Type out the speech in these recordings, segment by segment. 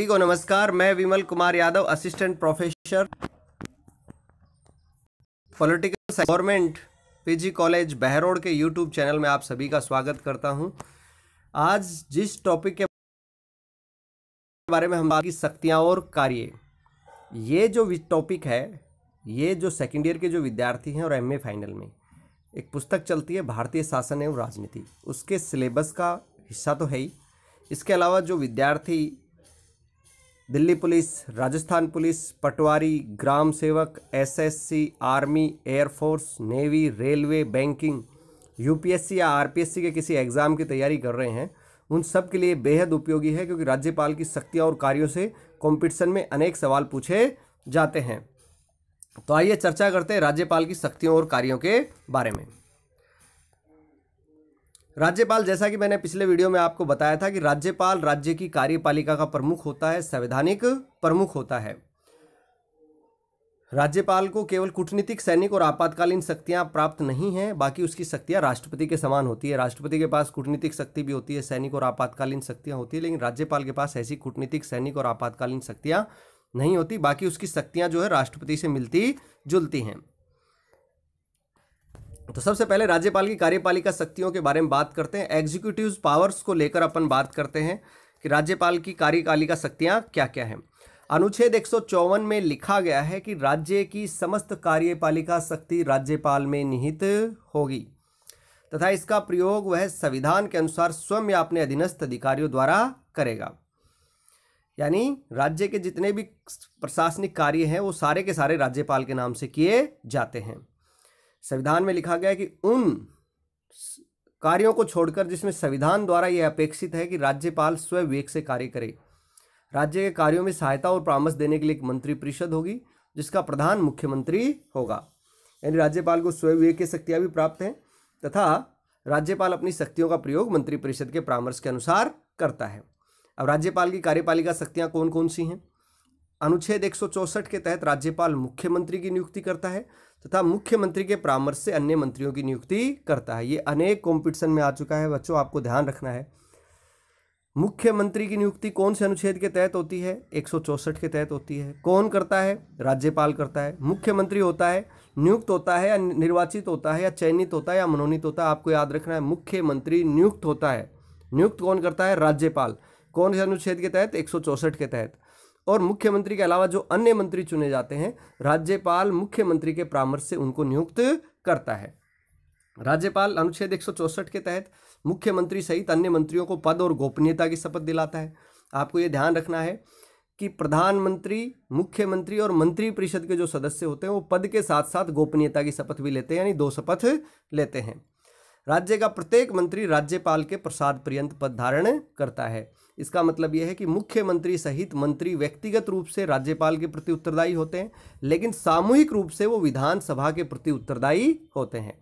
सभी को नमस्कार मैं Vimal Kumar Yadav assistant professor political government PG college Behror के यूट्यूब चैनल में आप सभी का स्वागत करता हूं आज जिस टॉपिक के बारे में हम की शक्तियां और कार्य ये जो टॉपिक है ये जो सेकेंड ईयर के जो विद्यार्थी हैं और एमए फाइनल में एक पुस्तक चलती है भारतीय शासन एवं राजनीति उसके सिलेबस का हिस्सा तो है ही इसके अलावा जो विद्यार्थी दिल्ली पुलिस राजस्थान पुलिस पटवारी ग्राम सेवक SSC army air force navy railway banking UPSC या आरपीएससी के किसी एग्ज़ाम की तैयारी कर रहे हैं उन सब के लिए बेहद उपयोगी है क्योंकि राज्यपाल की शक्तियाँ और कार्यों से कॉम्पिटिशन में अनेक सवाल पूछे जाते हैं तो आइए चर्चा करते हैं राज्यपाल की शक्तियों और कार्यों के बारे में राज्यपाल जैसा कि मैंने पिछले वीडियो में आपको बताया था कि राज्यपाल राज्य की कार्यपालिका का प्रमुख होता है संवैधानिक प्रमुख होता है राज्यपाल को केवल कूटनीतिक सैनिक और आपातकालीन शक्तियां प्राप्त नहीं हैं बाकी उसकी शक्तियां राष्ट्रपति के समान होती है राष्ट्रपति के पास कूटनीतिक शक्ति भी होती है सैनिक और आपातकालीन शक्तियां होती है लेकिन राज्यपाल के पास ऐसी कूटनीतिक सैनिक और आपातकालीन शक्तियां नहीं होती बाकी उसकी शक्तियाँ जो है राष्ट्रपति से मिलती जुलती हैं तो सबसे पहले राज्यपाल की कार्यपालिका शक्तियों के बारे में बात करते हैं एग्जीक्यूटिव पावर्स को लेकर अपन बात करते हैं कि राज्यपाल की कार्यपालिका शक्तियाँ क्या क्या हैं अनुच्छेद एक में लिखा गया है कि राज्य की समस्त कार्यपालिका शक्ति राज्यपाल में निहित होगी तथा इसका प्रयोग वह संविधान के अनुसार स्वयं या अपने अधीनस्थ अधिकारियों द्वारा करेगा यानी राज्य के जितने भी प्रशासनिक कार्य हैं वो सारे के सारे राज्यपाल के नाम से किए जाते हैं संविधान में लिखा गया कि उन कार्यों को छोड़कर जिसमें संविधान द्वारा यह अपेक्षित है कि राज्यपाल स्वयं विवेक से कार्य करे राज्य के कार्यों में सहायता और परामर्श देने के लिए एक मंत्री परिषद होगी जिसका प्रधान मुख्यमंत्री होगा यानी राज्यपाल को स्वयं की शक्तियाँ भी प्राप्त हैं तथा राज्यपाल अपनी शक्तियों का प्रयोग मंत्रिपरिषद के परामर्श के अनुसार करता है अब राज्यपाल की कार्यपालिका शक्तियाँ कौन कौन सी हैं अनुच्छेद एक के तहत राज्यपाल मुख्यमंत्री की नियुक्ति करता है तथा मुख्यमंत्री के परामर्श से अन्य मंत्रियों की नियुक्ति करता है ये अनेक कॉम्पिटिशन में आ चुका है बच्चों आपको ध्यान रखना है मुख्यमंत्री की नियुक्ति कौन से अनुच्छेद के तहत होती है एक के तहत होती है कौन करता है राज्यपाल करता है मुख्यमंत्री होता है नियुक्त होता है या निर्वाचित होता है या चयनित होता है या मनोनीत होता है आपको याद रखना है मुख्यमंत्री नियुक्त होता है नियुक्त कौन करता है राज्यपाल कौन से अनुच्छेद के तहत एक के तहत और मुख्यमंत्री के अलावा जो अन्य मंत्री चुने जाते हैं राज्यपाल मुख्यमंत्री के परामर्श से उनको नियुक्त करता है राज्यपाल अनुच्छेद एक के तहत मुख्यमंत्री सहित अन्य मंत्रियों को पद और गोपनीयता की शपथ दिलाता है आपको ये ध्यान रखना है कि प्रधानमंत्री मुख्यमंत्री और मंत्रिपरिषद के जो सदस्य होते हैं वो पद के साथ साथ गोपनीयता की शपथ भी लेते हैं यानी दो शपथ लेते हैं राज्य का प्रत्येक मंत्री राज्यपाल के प्रसाद पर्यंत पद धारण करता है इसका मतलब यह है कि मुख्यमंत्री सहित मंत्री व्यक्तिगत रूप से राज्यपाल के प्रति उत्तरदायी होते हैं लेकिन सामूहिक रूप से वो विधानसभा के प्रति उत्तरदायी होते हैं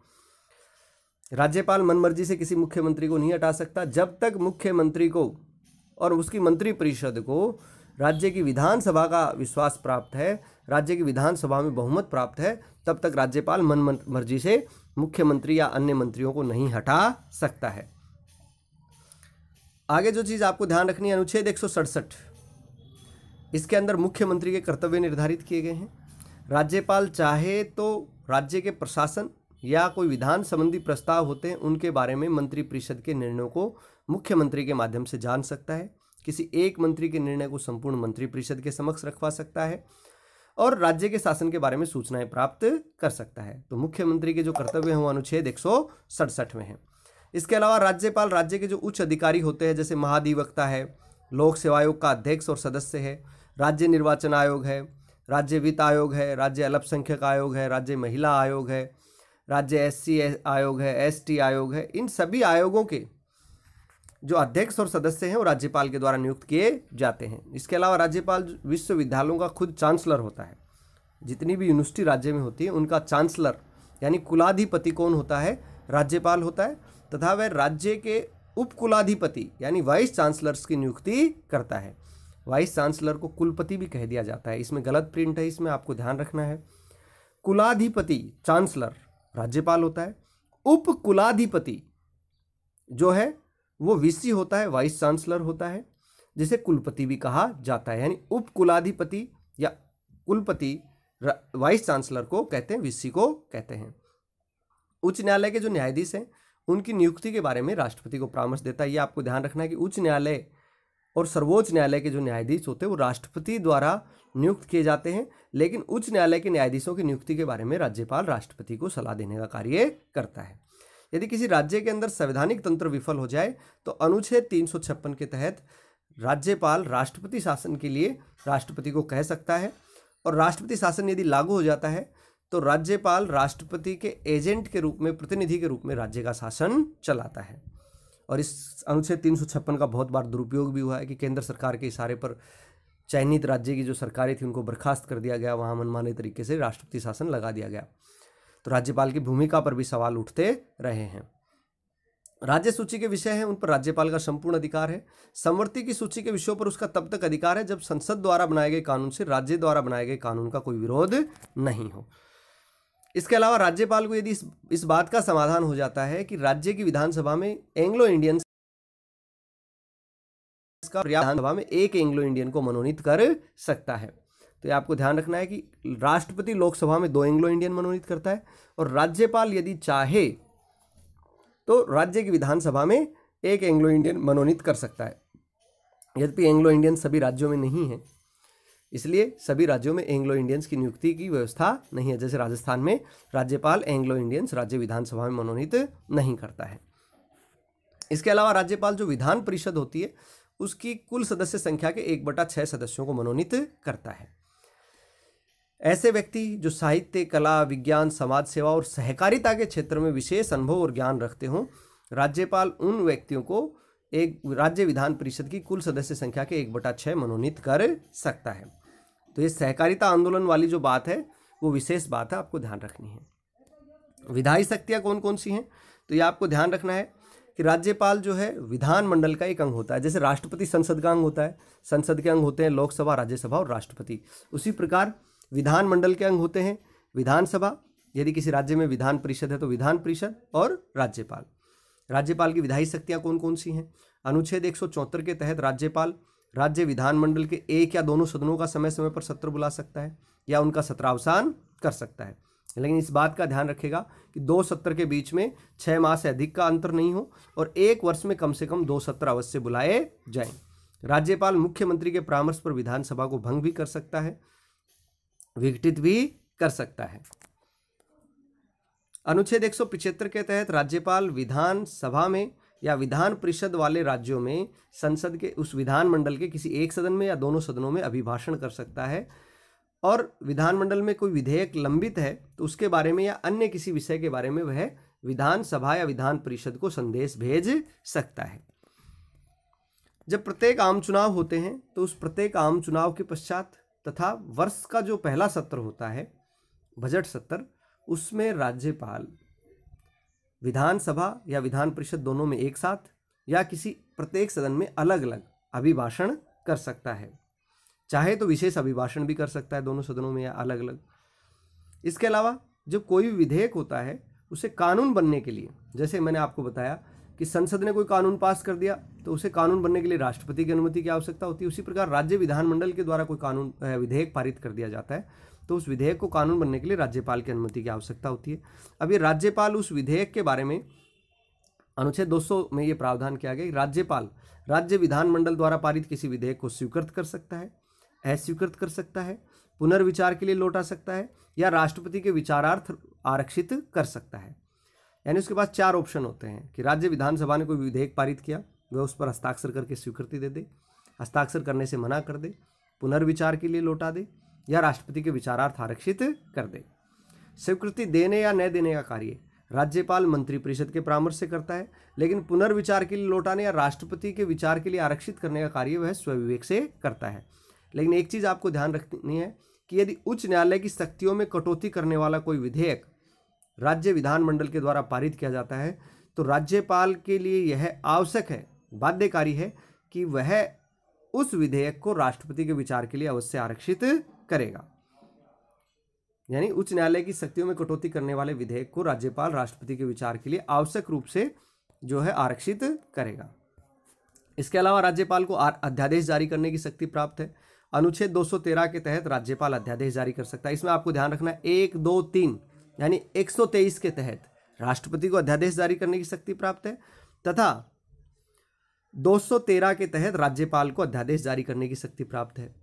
राज्यपाल मनमर्जी से किसी मुख्यमंत्री को नहीं हटा सकता जब तक मुख्यमंत्री को और उसकी मंत्री परिषद को राज्य की विधानसभा का विश्वास प्राप्त है राज्य की विधानसभा में बहुमत प्राप्त है तब तक राज्यपाल मन मर्जी से मुख्यमंत्री या अन्य मंत्रियों को नहीं हटा सकता है आगे जो चीज़ आपको ध्यान रखनी है अनुच्छेद एक इसके अंदर मुख्यमंत्री के कर्तव्य निर्धारित किए गए हैं राज्यपाल चाहे तो राज्य के प्रशासन या कोई विधान संबंधी प्रस्ताव होते हैं उनके बारे में मंत्रिपरिषद के निर्णयों को मुख्यमंत्री के माध्यम से जान सकता है किसी एक मंत्री के निर्णय को संपूर्ण मंत्रिपरिषद के समक्ष रखवा सकता है और राज्य के शासन के बारे में सूचनाएं प्राप्त कर सकता है तो मुख्यमंत्री के जो कर्तव्य हैं वो अनुच्छेद एक में हैं इसके अलावा राज्यपाल राज्य के जो उच्च अधिकारी होते हैं जैसे महाधिवक्ता है लोक सेवा आयोग का अध्यक्ष और सदस्य है राज्य निर्वाचन आयोग है राज्य वित्त आयोग है राज्य अल्पसंख्यक आयोग है राज्य महिला आयोग है राज्य सी आयोग है टी आयोग है इन सभी आयोगों के जो अध्यक्ष और सदस्य हैं वो राज्यपाल के द्वारा नियुक्त किए जाते हैं इसके अलावा राज्यपाल विश्वविद्यालयों का खुद चांसलर होता है जितनी भी यूनिवर्सिटी राज्य में होती है उनका चांसलर यानी कुलाधिपति कौन होता है राज्यपाल होता है तथा वह राज्य के उपकुलाधिपति यानी वाइस चांसलर्स की नियुक्ति करता है वाइस चांसलर को कुलपति भी कह दिया जाता है इसमें गलत प्रिंट है इसमें आपको ध्यान रखना है कुलाधिपति चांसलर राज्यपाल होता है उपकुलाधिपति जो है वो वीसी होता है वाइस चांसलर होता है जिसे कुलपति भी कहा जाता है यानी उपकुलाधिपति या कुलपति वाइस चांसलर को कहते हैं वीसी को कहते हैं उच्च न्यायालय के जो न्यायाधीश हैं उनकी नियुक्ति के बारे में राष्ट्रपति को परामर्श देता है ये आपको ध्यान रखना है कि उच्च न्यायालय और सर्वोच्च न्यायालय के जो न्यायाधीश होते हैं वो राष्ट्रपति द्वारा नियुक्त किए जाते हैं लेकिन उच्च न्यायालय के न्यायाधीशों की नियुक्ति के बारे में राज्यपाल राष्ट्रपति को सलाह देने का कार्य करता है यदि किसी राज्य के अंदर संवैधानिक तंत्र विफल हो जाए तो अनुच्छेद तीन के तहत राज्यपाल राष्ट्रपति शासन के लिए राष्ट्रपति को कह सकता है और राष्ट्रपति शासन यदि लागू हो जाता है तो राज्यपाल राष्ट्रपति के एजेंट के रूप में प्रतिनिधि के रूप में राज्य का शासन चलाता है और इस अनुच्छेद तीन का बहुत बार दुरुपयोग भी हुआ है कि केंद्र सरकार के इशारे पर चयनित राज्य की जो सरकारें थी उनको बर्खास्त कर दिया गया वहाँ मनमाने तरीके से राष्ट्रपति शासन लगा दिया गया तो राज्यपाल की भूमिका पर भी सवाल उठते रहे हैं राज्य सूची के विषय हैं उन पर राज्यपाल का संपूर्ण अधिकार है संवर्ती की सूची के विषयों पर उसका तब तक अधिकार है जब संसद द्वारा बनाए गए कानून से राज्य द्वारा बनाए गए कानून का कोई विरोध नहीं हो इसके अलावा राज्यपाल को यदि इस इस बात का समाधान हो जाता है कि राज्य की विधानसभा में एंग्लो इंडियन विधानसभा में एक एंग्लो इंडियन को मनोनीत कर सकता है तो ये आपको ध्यान रखना है कि राष्ट्रपति लोकसभा में दो एंग्लो इंडियन मनोनीत करता है और राज्यपाल यदि चाहे तो राज्य की विधानसभा में एक एंग्लो इंडियन मनोनीत कर सकता है यद्यपि एंग्लो इंडियन सभी राज्यों में नहीं है इसलिए सभी राज्यों में एंग्लो इंडियंस की नियुक्ति की व्यवस्था नहीं है जैसे राजस्थान में राज्यपाल एंग्लो इंडियंस राज्य विधानसभा में मनोनीत नहीं करता है इसके अलावा राज्यपाल जो विधान परिषद होती है उसकी कुल सदस्य संख्या के एक बटा छः सदस्यों को मनोनीत करता है ऐसे व्यक्ति जो साहित्य कला विज्ञान समाज सेवा और सहकारिता के क्षेत्र में विशेष अनुभव और ज्ञान रखते हों राज्यपाल उन व्यक्तियों को एक राज्य विधान परिषद की कुल सदस्य संख्या के एक बटा छः मनोनीत कर सकता है तो ये सहकारिता आंदोलन वाली जो बात है वो विशेष बात है आपको ध्यान रखनी है विधायी शक्तियाँ कौन कौन सी हैं तो ये आपको ध्यान रखना है कि राज्यपाल जो है विधानमंडल का एक अंग होता है जैसे राष्ट्रपति संसद का अंग होता है संसद के अंग होते हैं लोकसभा राज्यसभा और राष्ट्रपति उसी प्रकार विधानमंडल के अंग होते हैं विधानसभा यदि किसी राज्य में विधान परिषद है तो विधान परिषद और राज्यपाल राज्यपाल की विधायी शक्तियाँ कौन कौन सी हैं अनुच्छेद एक के तहत राज्यपाल राज्य विधानमंडल के एक या दोनों सदनों का समय समय पर सत्र बुला सकता है या उनका सत्रावसान कर सकता है लेकिन इस बात का ध्यान रखेगा कि दो सत्र के बीच में छः माह से अधिक का अंतर नहीं हो और एक वर्ष में कम से कम दो सत्र अवश्य बुलाए जाएं राज्यपाल मुख्यमंत्री के परामर्श पर विधानसभा को भंग भी कर सकता है विघटित भी कर सकता है अनुच्छेद एक के तहत राज्यपाल विधानसभा में या विधान परिषद वाले राज्यों में संसद के उस विधानमंडल के किसी एक सदन में या दोनों सदनों में अभिभाषण कर सकता है और विधानमंडल में कोई विधेयक लंबित है तो उसके बारे में या अन्य किसी विषय के बारे में वह विधानसभा या विधान परिषद को संदेश भेज सकता है जब प्रत्येक आम चुनाव होते हैं तो उस प्रत्येक आम चुनाव के पश्चात तथा वर्ष का जो पहला सत्र होता है बजट सत्र उसमें राज्यपाल विधानसभा या विधान परिषद दोनों में एक साथ या किसी प्रत्येक सदन में अलग अलग अभिभाषण कर सकता है चाहे तो विशेष अभिभाषण भी कर सकता है दोनों सदनों में या अलग अलग इसके अलावा जब कोई भी विधेयक होता है उसे कानून बनने के लिए जैसे मैंने आपको बताया कि संसद ने कोई कानून पास कर दिया तो उसे कानून बनने के लिए राष्ट्रपति की अनुमति की आवश्यकता होती है उसी प्रकार राज्य विधानमंडल के द्वारा कोई कानून विधेयक पारित कर दिया जाता है तो उस विधेयक को कानून बनने के लिए राज्यपाल की अनुमति की आवश्यकता होती है अब ये राज्यपाल उस विधेयक के बारे में अनुच्छेद दो में ये प्रावधान किया गया कि राज्यपाल राज्य विधानमंडल द्वारा पारित किसी विधेयक को स्वीकृत कर सकता है अस्वीकृत कर सकता है पुनर्विचार के लिए लौटा सकता है या राष्ट्रपति के विचारार्थ आरक्षित कर सकता है यानी उसके पास चार ऑप्शन होते हैं कि राज्य विधानसभा ने कोई विधेयक पारित किया वह उस पर हस्ताक्षर करके स्वीकृति दे दे हस्ताक्षर करने से मना कर दे पुनर्विचार के लिए लौटा दे या राष्ट्रपति के विचारार्थ आरक्षित कर दे स्वीकृति देने या न देने का कार्य राज्यपाल मंत्रिपरिषद के परामर्श से करता है लेकिन पुनर्विचार के लिए लौटाने या राष्ट्रपति के विचार के लिए आरक्षित करने का कार्य वह स्वविवेक से करता है लेकिन एक चीज़ आपको ध्यान रखनी है कि यदि उच्च न्यायालय की शक्तियों में कटौती करने वाला कोई विधेयक राज्य विधानमंडल के द्वारा पारित किया जाता है तो राज्यपाल के लिए यह आवश्यक है बाध्यकारी है कि वह उस विधेयक को राष्ट्रपति के विचार के लिए अवश्य आरक्षित करेगा यानी उच्च न्यायालय की शक्तियों में कटौती करने वाले विधेयक को राज्यपाल राष्ट्रपति के विचार के लिए आवश्यक रूप से जो है आरक्षित करेगा इसके अलावा राज्यपाल को अध्यादेश जारी करने की शक्ति प्राप्त है अनुच्छेद 213 के तहत राज्यपाल अध्यादेश जारी कर सकता है इसमें आपको ध्यान रखना है एक दो तीन यानी 123 के तहत राष्ट्रपति को अध्यादेश जारी करने की शक्ति प्राप्त है तथा 213 के तहत राज्यपाल को अध्यादेश जारी करने की शक्ति प्राप्त है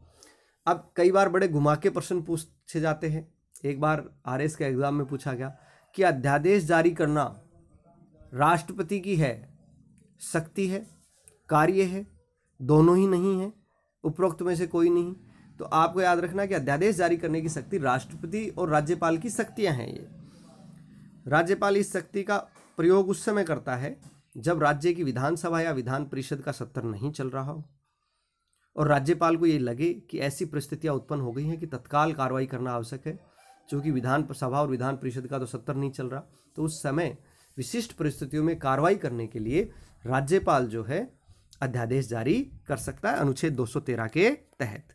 अब कई बार बड़े घुमा के प्रश्न पूछे जाते हैं एक बार आर के एग्ज़ाम में पूछा गया कि अध्यादेश जारी करना राष्ट्रपति की है शक्ति है कार्य है दोनों ही नहीं है उपरोक्त में से कोई नहीं तो आपको याद रखना कि अध्यादेश जारी करने की शक्ति राष्ट्रपति और राज्यपाल की शक्तियाँ हैं ये राज्यपाल इस शक्ति का प्रयोग उस समय करता है जब राज्य की विधानसभा या विधान परिषद का सत्र नहीं चल रहा हो और राज्यपाल को ये लगे कि ऐसी परिस्थितियां उत्पन्न हो गई हैं कि तत्काल कार्रवाई करना आवश्यक है चूँकि विधानसभा और विधान परिषद का तो सत्र नहीं चल रहा तो उस समय विशिष्ट परिस्थितियों में कार्रवाई करने के लिए राज्यपाल जो है अध्यादेश जारी कर सकता है अनुच्छेद 213 के तहत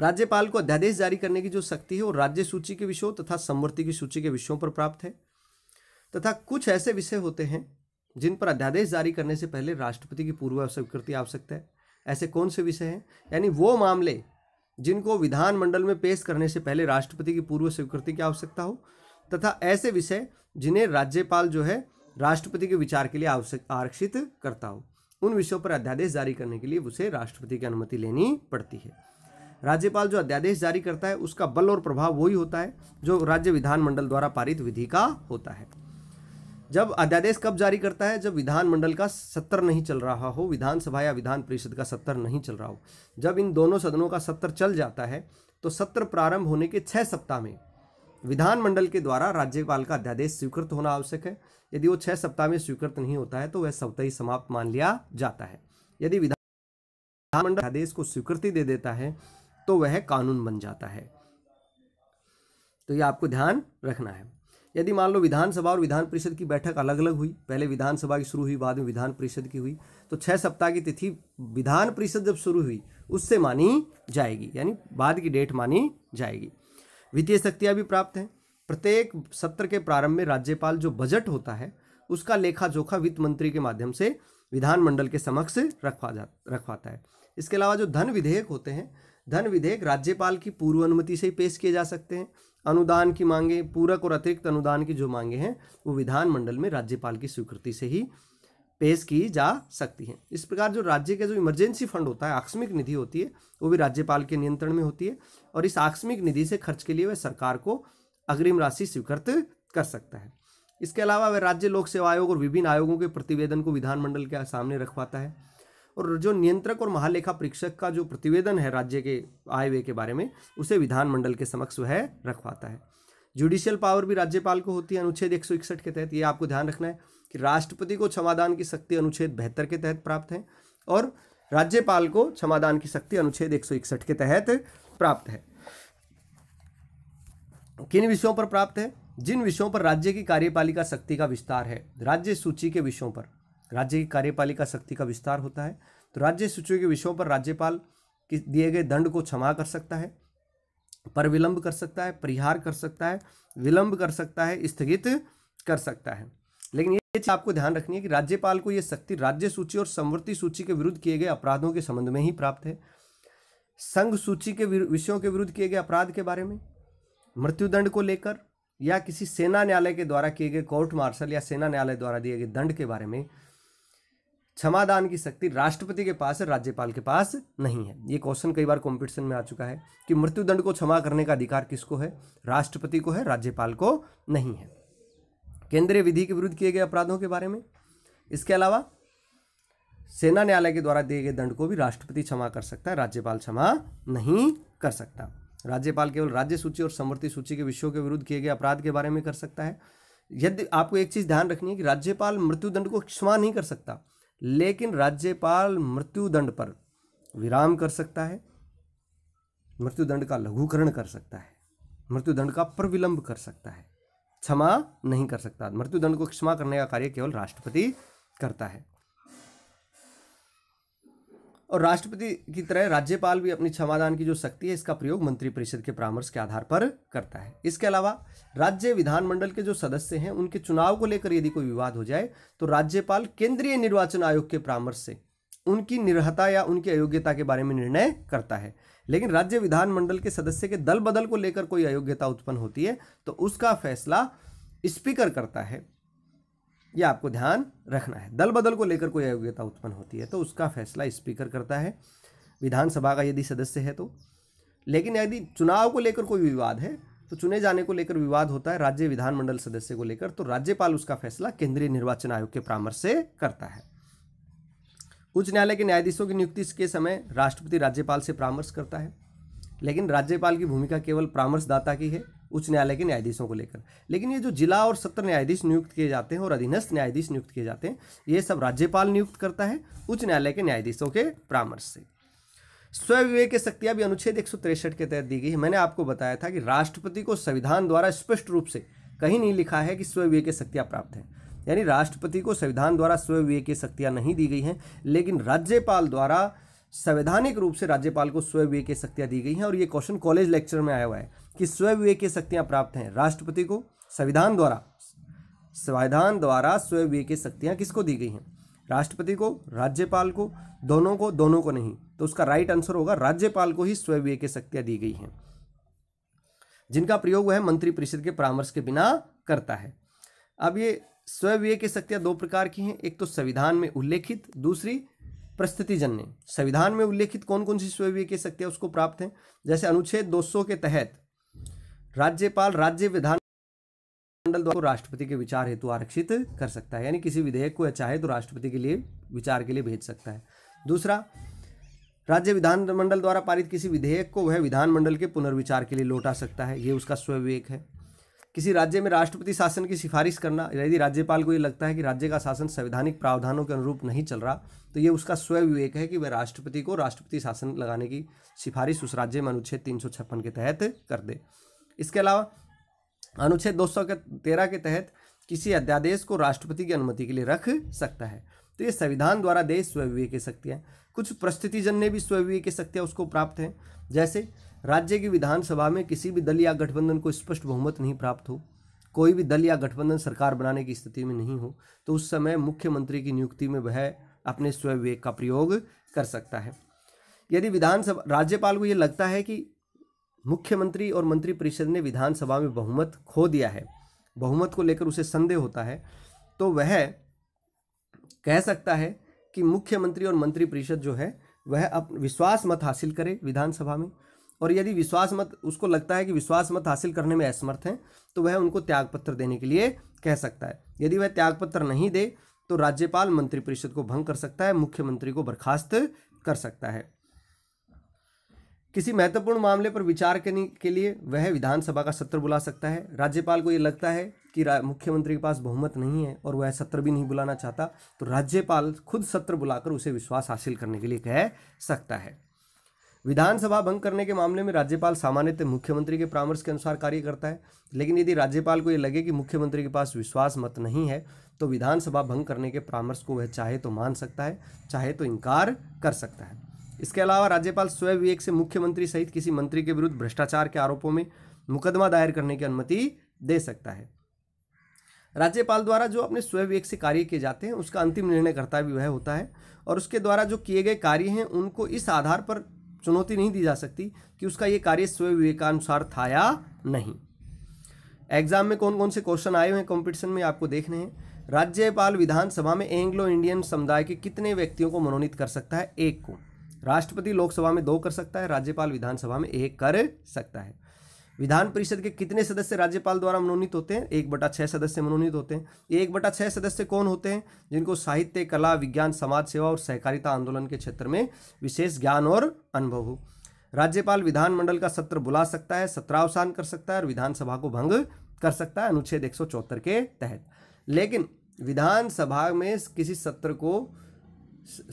राज्यपाल को अध्यादेश जारी करने की जो शक्ति है वो राज्य सूची के विषयों तथा समवर्ती की सूची के विषयों पर प्राप्त है तथा कुछ ऐसे विषय होते हैं जिन पर अध्यादेश जारी करने से पहले राष्ट्रपति की पूर्व स्वीकृति आवश्यकता है ऐसे कौन से विषय हैं यानी वो मामले जिनको विधानमंडल में पेश करने से पहले राष्ट्रपति की पूर्व स्वीकृति की आवश्यकता हो तथा ऐसे विषय जिन्हें राज्यपाल जो है राष्ट्रपति के विचार के लिए आवश्यक आरक्षित करता हो उन विषयों पर अध्यादेश जारी करने के लिए उसे राष्ट्रपति की अनुमति लेनी पड़ती है राज्यपाल जो अध्यादेश जारी करता है उसका बल और प्रभाव वही होता है जो राज्य विधानमंडल द्वारा पारित विधि का होता है जब अध्यादेश कब जारी करता है जब विधानमंडल का सत्र नहीं चल रहा हो विधानसभा या विधान परिषद का सत्र नहीं चल रहा हो जब इन दोनों सदनों का सत्र चल जाता है तो सत्र प्रारंभ होने के छः सप्ताह में विधानमंडल के द्वारा राज्यपाल का अध्यादेश स्वीकृत होना आवश्यक है यदि वो छः सप्ताह में स्वीकृत नहीं होता है तो वह सप्ताह ही समाप्त मान लिया जाता है यदि विधानमंडल अध्यादेश को स्वीकृति दे देता है तो वह कानून बन जाता है तो ये आपको ध्यान रखना है यदि मान लो विधानसभा और विधान परिषद की बैठक अलग अलग हुई पहले विधानसभा की शुरू हुई बाद में विधान परिषद की हुई तो छह सप्ताह की तिथि विधान परिषद जब शुरू हुई उससे मानी जाएगी यानी बाद की डेट मानी जाएगी वित्तीय शक्तियां भी प्राप्त हैं प्रत्येक सत्र के प्रारंभ में राज्यपाल जो बजट होता है उसका लेखा जोखा वित्त मंत्री के माध्यम से विधानमंडल के समक्ष रखवा जा रखवाता है इसके अलावा जो धन विधेयक होते हैं धन विधेयक राज्यपाल की पूर्व अनुमति से ही पेश किए जा सकते हैं अनुदान की मांगे पूरक और अतिरिक्त अनुदान की जो मांगे हैं वो विधानमंडल में राज्यपाल की स्वीकृति से ही पेश की जा सकती हैं इस प्रकार जो राज्य का जो इमरजेंसी फंड होता है आकस्मिक निधि होती है वो भी राज्यपाल के नियंत्रण में होती है और इस आकस्मिक निधि से खर्च के लिए वह सरकार को अग्रिम राशि स्वीकृत कर सकता है इसके अलावा वह राज्य लोक सेवा आयोग और विभिन्न आयोगों के प्रतिवेदन को विधानमंडल के सामने रखवाता है और जो नियंत्रक और महालेखा परीक्षक का जो प्रतिवेदन है राज्य के आय व्यय के बारे में उसे विधानमंडल के समक्ष वह रखवाता है जुडिशियल पावर भी राज्यपाल को होती है अनुच्छेद एक के तहत ये आपको ध्यान रखना है कि राष्ट्रपति को क्षमादान की शक्ति अनुच्छेद बेहतर के तहत प्राप्त है और राज्यपाल को क्षमादान की शक्ति अनुच्छेद एक के तहत प्राप्त है किन विषयों पर प्राप्त है जिन विषयों पर राज्य की कार्यपालिका शक्ति का विस्तार है राज्य सूची के विषयों पर राज्य की कार्यपालिका शक्ति का विस्तार होता है तो राज्य सूचियों के विषयों पर राज्यपाल दिए गए दंड को क्षमा कर सकता है पर विलंब कर सकता है परिहार कर सकता है विलंब कर सकता है स्थगित कर सकता है लेकिन ये चीज़ आपको ध्यान रखनी है कि राज्यपाल को यह शक्ति राज्य सूची और संवर्ती सूची के विरुद्ध किए गए अपराधों के संबंध में ही प्राप्त है संघ सूची के विषयों के विरुद्ध किए गए अपराध के बारे में मृत्युदंड को लेकर या किसी सेना न्यायालय के द्वारा किए गए कोर्ट मार्शल या सेना न्यायालय द्वारा दिए गए दंड के बारे में क्षमादान की शक्ति राष्ट्रपति के पास है राज्यपाल के पास नहीं है ये क्वेश्चन कई बार कॉम्पिटिशन में आ चुका है कि मृत्युदंड को क्षमा करने का अधिकार किसको है राष्ट्रपति को है राज्यपाल को नहीं है केंद्रीय विधि के विरुद्ध किए गए अपराधों के बारे में इसके अलावा सेना न्यायालय के द्वारा दिए गए दंड को भी राष्ट्रपति क्षमा कर सकता है राज्यपाल क्षमा नहीं कर सकता राज्यपाल केवल राज्य सूची और समृद्धि सूची के विषयों के विरुद्ध किए गए अपराध के बारे में कर सकता है यदि आपको एक चीज़ ध्यान रखनी है कि राज्यपाल मृत्युदंड को क्षमा नहीं कर सकता लेकिन राज्यपाल मृत्युदंड पर विराम कर सकता है मृत्युदंड का लघुकरण कर सकता है मृत्युदंड का प्रविलंब कर सकता है क्षमा नहीं कर सकता मृत्युदंड को क्षमा करने का कार्य केवल राष्ट्रपति करता है और राष्ट्रपति की तरह राज्यपाल भी अपनी क्षमादान की जो शक्ति है इसका प्रयोग मंत्रिपरिषद के परामर्श के आधार पर करता है इसके अलावा राज्य विधानमंडल के जो सदस्य हैं उनके चुनाव को लेकर यदि कोई विवाद हो जाए तो राज्यपाल केंद्रीय निर्वाचन आयोग के परामर्श से उनकी निर्हता या उनकी अयोग्यता के बारे में निर्णय करता है लेकिन राज्य विधानमंडल के सदस्य के दल बदल को लेकर कोई अयोग्यता उत्पन्न होती है तो उसका फैसला स्पीकर करता है ये आपको ध्यान रखना है दल बदल को लेकर कोई अयोग्यता उत्पन्न होती है तो उसका फैसला स्पीकर करता है विधानसभा का यदि सदस्य है तो लेकिन यदि चुनाव को लेकर कोई विवाद है तो चुने जाने को लेकर विवाद होता है राज्य विधानमंडल सदस्य को लेकर तो राज्यपाल उसका फैसला केंद्रीय निर्वाचन आयोग के परामर्श से करता है उच्च न्यायालय के न्यायाधीशों की नियुक्ति के समय राष्ट्रपति राज्यपाल से परामर्श करता है लेकिन राज्यपाल की भूमिका केवल परामर्शदाता की है उच्च न्यायालय के न्यायाधीशों को लेकर लेकिन ये जो जिला और सत्र न्यायाधीश नियुक्त किए जाते हैं और अधीनस्थ न्यायाधीश नियुक्त किए जाते हैं ये सब राज्यपाल नियुक्त करता है उच्च न्यायालय के न्यायाधीशों के परामर्श से स्व विवेक की शक्तियाँ भी अनुच्छेद एक के तहत दी गई है मैंने आपको बताया था कि राष्ट्रपति को संविधान द्वारा स्पष्ट रूप से कहीं नहीं लिखा है कि स्व विवेक की शक्तियाँ प्राप्त हैं यानी राष्ट्रपति को संविधान द्वारा स्व विवेक की शक्तियाँ नहीं दी गई हैं लेकिन राज्यपाल द्वारा संवैधानिक रूप से राज्यपाल को स्वयं विवेक की शक्तियाँ दी गई हैं और ये क्वेश्चन कॉलेज लेक्चर में आया हुआ है कि स्वयं विवेक की शक्तियाँ प्राप्त हैं राष्ट्रपति को संविधान द्वारा संविधान द्वारा स्वयं विवेक की शक्तियाँ किसको दी गई हैं राष्ट्रपति को राज्यपाल को दोनों को दोनों को नहीं तो उसका राइट आंसर होगा राज्यपाल को ही स्वयं विवेक की शक्तियाँ दी गई हैं जिनका प्रयोग वह मंत्रिपरिषद के परामर्श के बिना करता है अब ये स्वयं विवेक की शक्तियाँ दो प्रकार की हैं एक तो संविधान में उल्लेखित दूसरी प्रस्तुतिजन्य संविधान में उल्लेखित कौन कौन सी स्वीय शक्तियाँ उसको प्राप्त हैं जैसे अनुच्छेद दो के तहत राज्यपाल राज्य विधान मंडल द्वारा राष्ट्रपति के विचार हेतु आरक्षित कर सकता है यानी किसी विधेयक को चाहे तो राष्ट्रपति के लिए विचार के लिए भेज सकता है दूसरा राज्य विधानमंडल द्वारा पारित किसी विधेयक को वह विधानमंडल के पुनर्विचार के लिए लौटा सकता है ये उसका स्वविवेक है किसी राज्य में राष्ट्रपति शासन की सिफारिश करना यदि राज्यपाल को ये लगता है कि राज्य का शासन संवैधानिक प्रावधानों के अनुरूप नहीं चल रहा तो ये उसका स्वयं विवेक है कि वह राष्ट्रपति को राष्ट्रपति शासन लगाने की सिफारिश उस राज्य में अनुच्छेद तीन के तहत कर दे इसके अलावा अनुच्छेद दो के तेरह के तहत किसी अध्यादेश को राष्ट्रपति की अनुमति के लिए रख सकता है तो ये संविधान द्वारा देश विवेक की शक्तियाँ कुछ परिस्थितिजन्य भी विवेक की शक्तियाँ उसको प्राप्त हैं जैसे राज्य की विधानसभा में किसी भी दल या गठबंधन को स्पष्ट बहुमत नहीं प्राप्त हो कोई भी दल या गठबंधन सरकार बनाने की स्थिति में नहीं हो तो उस समय मुख्यमंत्री की नियुक्ति में वह अपने स्वयं विवेक का प्रयोग कर सकता है यदि विधानसभा राज्यपाल को यह लगता है कि मुख्यमंत्री और मंत्रिपरिषद ने विधानसभा में बहुमत खो दिया है बहुमत को लेकर उसे संदेह होता है तो वह कह सकता है कि मुख्यमंत्री और मंत्रिपरिषद जो है वह अब विश्वास मत हासिल करे विधानसभा में और यदि विश्वास मत उसको लगता है कि विश्वास मत हासिल करने में असमर्थ हैं तो वह उनको त्यागपत्र देने के लिए कह सकता है यदि वह त्यागपत्र नहीं दे तो राज्यपाल मंत्रिपरिषद को भंग कर सकता है मुख्यमंत्री को बर्खास्त कर सकता है किसी महत्वपूर्ण मामले पर विचार करने के लिए वह विधानसभा का सत्र बुला सकता है राज्यपाल को ये लगता है कि मुख्यमंत्री के पास बहुमत नहीं है और वह सत्र भी नहीं बुलाना चाहता तो राज्यपाल खुद सत्र बुलाकर उसे विश्वास हासिल करने के लिए कह सकता है विधानसभा भंग करने के मामले में राज्यपाल सामान्यतः मुख्यमंत्री के परामर्श के अनुसार कार्य करता है लेकिन यदि राज्यपाल को ये लगे कि मुख्यमंत्री के पास विश्वास मत नहीं है तो विधानसभा भंग करने के परामर्श को वह चाहे तो मान सकता है चाहे तो इनकार कर सकता है इसके अलावा राज्यपाल स्वयं विवेक से मुख्यमंत्री सहित किसी मंत्री के विरुद्ध भ्रष्टाचार के आरोपों में मुकदमा दायर करने की अनुमति दे सकता है राज्यपाल द्वारा जो अपने स्वयं विवेक से कार्य किए जाते हैं उसका अंतिम निर्णय करता भी वह होता है और उसके द्वारा जो किए गए कार्य हैं उनको इस आधार पर चुनौती नहीं दी जा सकती कि उसका यह कार्य स्वयं विवेकानुसार था या नहीं एग्जाम में कौन कौन से क्वेश्चन आए हुए हैं कॉम्पिटिशन में आपको देखने हैं राज्यपाल विधानसभा में एंग्लो इंडियन समुदाय के कितने व्यक्तियों को मनोनीत कर सकता है एक को राष्ट्रपति लोकसभा में दो कर सकता है राज्यपाल विधानसभा में एक कर सकता है विधान परिषद के कितने सदस्य राज्यपाल द्वारा मनोनीत होते हैं एक बटा छः सदस्य मनोनीत होते हैं ये एक बटा छः सदस्य कौन होते हैं जिनको साहित्य कला विज्ञान समाज सेवा और सहकारिता आंदोलन के क्षेत्र में विशेष ज्ञान और अनुभव हो राज्यपाल विधानमंडल का सत्र बुला सकता है सत्रावसान कर सकता है और विधानसभा को भंग कर सकता है अनुच्छेद एक के तहत लेकिन विधानसभा में किसी सत्र को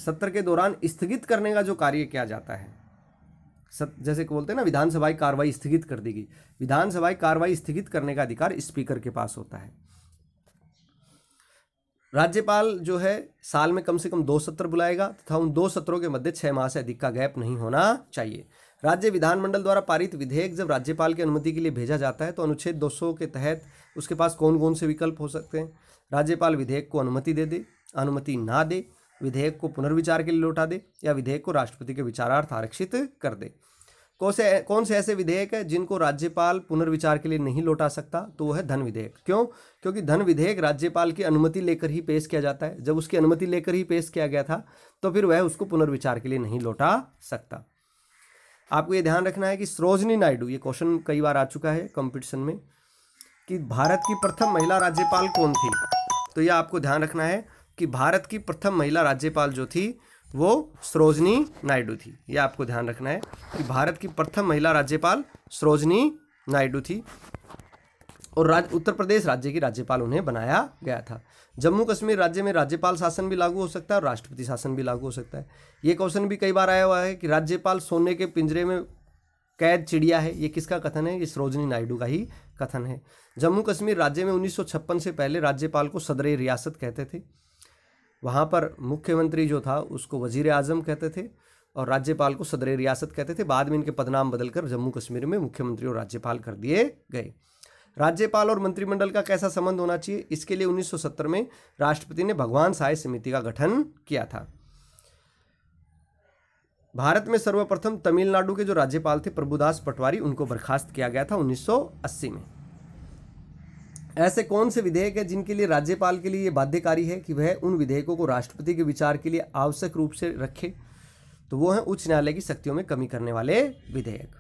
सत्र के दौरान स्थगित करने का जो कार्य किया जाता है सब जैसे कि बोलते हैं ना विधानसभा की कार्रवाई स्थगित कर दी गई विधानसभा की कार्रवाई स्थगित करने का अधिकार स्पीकर के पास होता है राज्यपाल जो है साल में कम से कम दो सत्र बुलाएगा तथा उन दो सत्रों के मध्य छह माह से अधिक का गैप नहीं होना चाहिए राज्य विधानमंडल द्वारा पारित विधेयक जब राज्यपाल की अनुमति के लिए भेजा जाता है तो अनुच्छेद 200 के तहत उसके पास कौन कौन से विकल्प हो सकते हैं राज्यपाल विधेयक को अनुमति दे दे अनुमति ना दे विधेयक को पुनर्विचार के लिए लौटा दे या विधेयक को राष्ट्रपति के विचारार्थ आरक्षित कर दे कौन से कौन से ऐसे विधेयक है जिनको राज्यपाल पुनर्विचार के लिए नहीं लौटा सकता तो वह है धन विधेयक क्यों क्योंकि धन विधेयक राज्यपाल की अनुमति लेकर ही पेश किया जाता है जब उसकी अनुमति लेकर ही पेश किया गया था तो फिर वह उसको पुनर्विचार के लिए नहीं लौटा सकता आपको यह ध्यान रखना है कि सरोजनी नायडू ये क्वेश्चन कई बार आ चुका है कॉम्पिटिशन में कि भारत की प्रथम महिला राज्यपाल कौन थी तो यह आपको ध्यान रखना है कि भारत की प्रथम महिला राज्यपाल जो थी वो सरोजनी नायडू थी ये आपको ध्यान रखना है कि भारत की प्रथम महिला राज्यपाल सरोजनी नायडू थी और राज उत्तर प्रदेश राज्य की राज्यपाल उन्हें बनाया गया था जम्मू कश्मीर राज्य में राज्यपाल शासन भी लागू हो सकता है और राष्ट्रपति शासन भी लागू हो सकता है ये क्वेश्चन भी कई बार आया हुआ है कि राज्यपाल सोने के पिंजरे में कैद चिड़िया है ये किसका कथन है ये सरोजनी नायडू का ही कथन है जम्मू कश्मीर राज्य में उन्नीस से पहले राज्यपाल को सदर रियासत कहते थे वहाँ पर मुख्यमंत्री जो था उसको वजीर आजम कहते थे और राज्यपाल को सदर रियासत कहते थे बाद में इनके पदनाम बदलकर जम्मू कश्मीर में मुख्यमंत्री और राज्यपाल कर दिए गए राज्यपाल और मंत्रिमंडल का कैसा संबंध होना चाहिए इसके लिए 1970 में राष्ट्रपति ने भगवान सहाय समिति का गठन किया था भारत में सर्वप्रथम तमिलनाडु के जो राज्यपाल थे प्रभुदास पटवारी उनको बर्खास्त किया गया था 1980 में ऐसे कौन से विधेयक हैं जिनके लिए राज्यपाल के लिए ये बाध्यकारी है कि वह उन विधेयकों को राष्ट्रपति के विचार के लिए आवश्यक रूप से रखे तो वो हैं उच्च न्यायालय की शक्तियों में कमी करने वाले विधेयक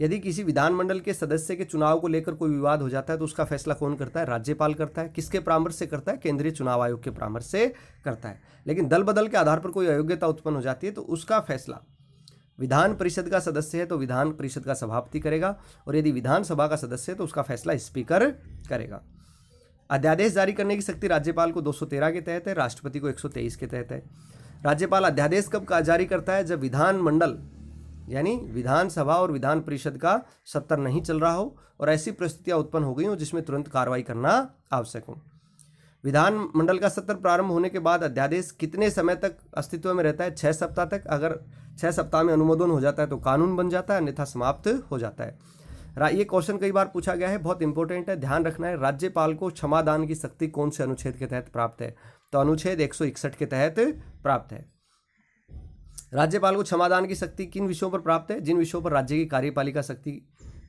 यदि किसी विधानमंडल के सदस्य के चुनाव को लेकर कोई विवाद हो जाता है तो उसका फैसला कौन करता है राज्यपाल करता है किसके परामर्श से करता है केंद्रीय चुनाव आयोग के परामर्श से करता है लेकिन दल बदल के आधार पर कोई अयोग्यता उत्पन्न हो जाती है तो उसका फैसला विधान परिषद का सदस्य है तो विधान परिषद का सभापति करेगा और यदि विधानसभा का सदस्य है तो उसका फैसला स्पीकर करेगा अध्यादेश जारी करने की शक्ति राज्यपाल को 213 के तहत है राष्ट्रपति को 123 के तहत है राज्यपाल अध्यादेश कब का जारी करता है जब विधानमंडल यानी विधानसभा और विधान परिषद का सत्तर नहीं चल रहा हो और ऐसी परिस्थितियाँ उत्पन्न हो गई हों जिसमें तुरंत कार्रवाई करना आवश्यक हो विधानमंडल का सत्र प्रारंभ होने के बाद अध्यादेश कितने समय तक अस्तित्व में रहता है छः सप्ताह तक अगर छः सप्ताह में अनुमोदन हो जाता है तो कानून बन जाता है अन्यथा समाप्त हो जाता है ये क्वेश्चन कई बार पूछा गया है बहुत इंपॉर्टेंट है ध्यान रखना है राज्यपाल को क्षमादान की शक्ति कौन से अनुच्छेद के तहत प्राप्त है तो अनुच्छेद एक के तहत प्राप्त है राज्यपाल को क्षमादान की शक्ति किन विषयों पर प्राप्त है जिन विषयों पर राज्य की कार्यपालिका शक्ति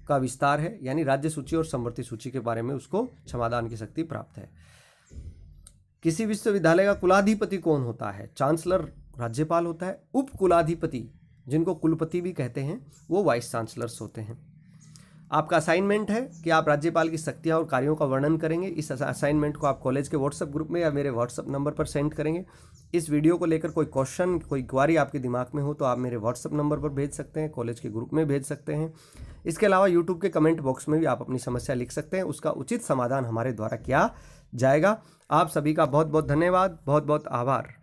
का विस्तार है यानी राज्य सूची और समवर्ती सूची के बारे में उसको क्षमादान की शक्ति प्राप्त है किसी विश्वविद्यालय का कुलाधिपति कौन होता है चांसलर राज्यपाल होता है उप कुलाधिपति जिनको कुलपति भी कहते हैं वो वाइस चांसलर्स होते हैं आपका असाइनमेंट है कि आप राज्यपाल की शक्तियाँ और कार्यों का वर्णन करेंगे इस असाइनमेंट को आप कॉलेज के व्हाट्सअप ग्रुप में या मेरे व्हाट्सअप नंबर पर सेंड करेंगे इस वीडियो को लेकर कोई क्वेश्चन कोई क्वारी आपके दिमाग में हो तो आप मेरे व्हाट्सएप नंबर पर भेज सकते हैं कॉलेज के ग्रुप में भेज सकते हैं इसके अलावा यूट्यूब के कमेंट बॉक्स में भी आप अपनी समस्या लिख सकते हैं उसका उचित समाधान हमारे द्वारा किया जाएगा आप सभी का बहुत बहुत धन्यवाद बहुत बहुत आभार